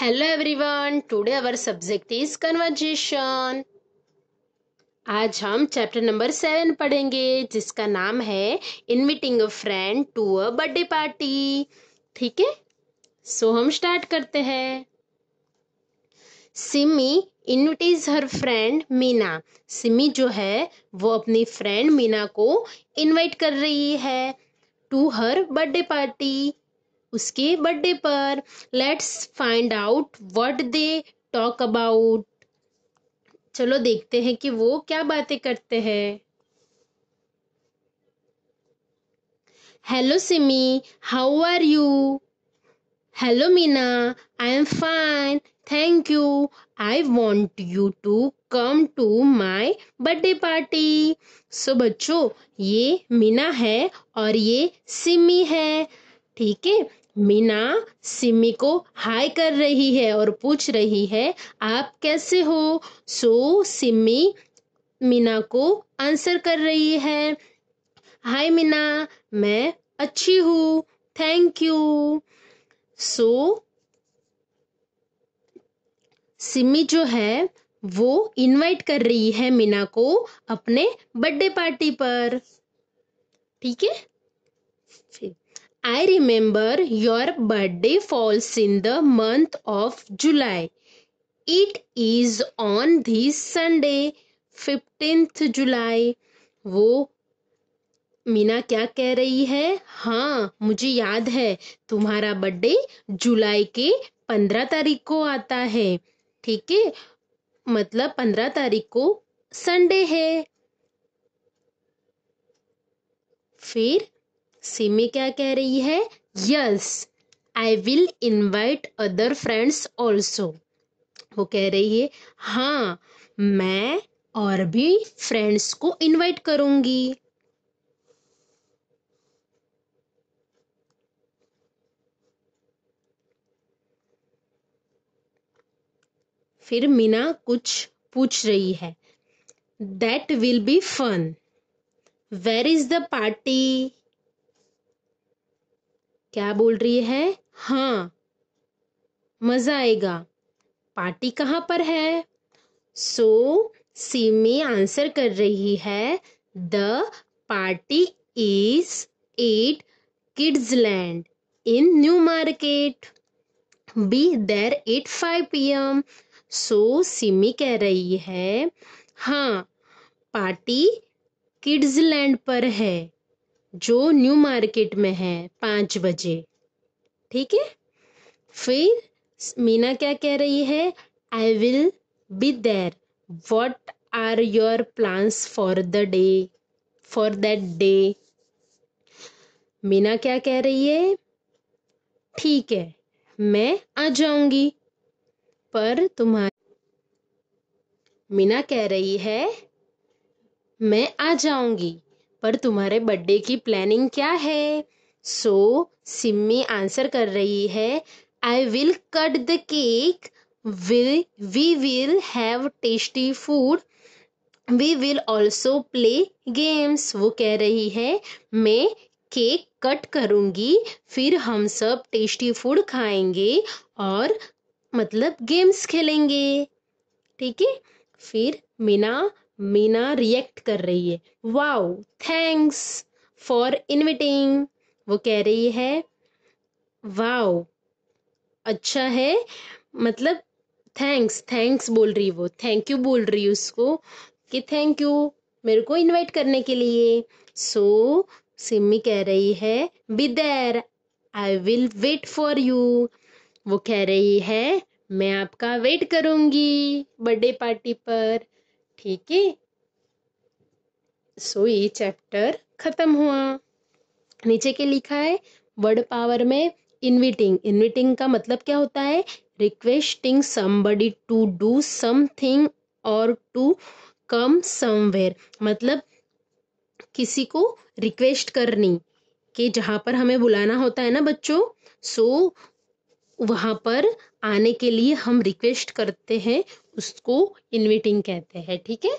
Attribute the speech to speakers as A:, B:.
A: Hello everyone today our subject is conversation आज हम chapter number seven पढ़ेंगे जिसका नाम है inviting a friend to a birthday party ठीक है सो हम स्टार्ट करते हैं Simi invites her friend Meena Simi जो है वो अपनी फ्रेंड मीना को इनवाइट कर रही है टू हर बर्थडे पार्टी उसके बर्थडे पर let's find out what they talk about चलो देखते हैं कि वो क्या बातें करते हैं hello Simi how are you hello Meena I am fine thank you I want you to come to my birthday party so बच्चों ये मीना है और ये सिमी है ठीक है मीना सिमी को हाय कर रही है और पूछ रही है आप कैसे हो सो सिमी मीना को आंसर कर रही है हाय मीना मैं अच्छी हूँ थैंक यू सो सिमी जो है वो इनवाइट कर रही है मीना को अपने बर्थडे पार्टी पर ठीक है I remember your birthday falls in the month of July. It is on this Sunday, 15th July. वो मीना क्या कह रही है हाँ मुझे याद है तुम्हारा बर्थडे जुलाई के पंद्रह तारीख को आता है ठीक है मतलब पंद्रह तारीख को संडे है फिर सिमी क्या कह रही है yes I will invite other friends also वो कह रही है हाँ मैं और भी फ्रेंड्स को इनवाइट करूंगी फिर मीना कुछ पूछ रही है that will be fun where is the party क्या बोल रही है हाँ मज़ा आएगा पार्टी कहाँ पर है सो सिमी आंसर कर रही है the party is at kids land in New Market be there at five p m so Simi कह रही है हाँ पार्टी किड्स लैंड पर है जो न्यू मार्केट में है पांच बजे ठीक है फिर मीना क्या कह रही है I will be there what are your plans for the day for that day Meena क्या कह रही है ठीक है मैं आ जाऊंगी पर तुम्हारी मीना कह रही है मैं आ जाऊंगी पर तुम्हारे बर्थडे की प्लानिंग क्या है सो so, सिम्मी आंसर कर रही है I will cut the cake will we will have tasty food we will also play games वो कह रही है मैं केक कट करूँगी फिर हम सब टेस्टी फूड खाएंगे और मतलब गेम्स खेलेंगे ठीक है फिर मीना मीना रिएक्ट कर रही है वाओ थैंक्स फॉर इनविटिंग वो कह रही है वाओ अच्छा है मतलब थैंक्स थैंक्स बोल रही वो थैंक यू बोल रही उसको कि थैंक यू मेरे को इनवाइट करने के लिए सो so, सिमी कह रही है be there I will wait for you वो कह रही है मैं आपका वेट करूंगी बर्थडे पार्टी पर ठीक है सो ये चैप्टर खत्म हुआ नीचे के लिखा है वर्ड पावर में इनविटिंग इनविटिंग का मतलब क्या होता है requesting somebody to do something और टू कम समवेयर मतलब किसी को रिक्वेस्ट करनी कि जहाँ पर हमें बुलाना होता है ना बच्चों सो वहाँ पर आने के लिए हम रिक्वेस्ट करते हैं उसको इन्विटिंग कहते हैं ठीक है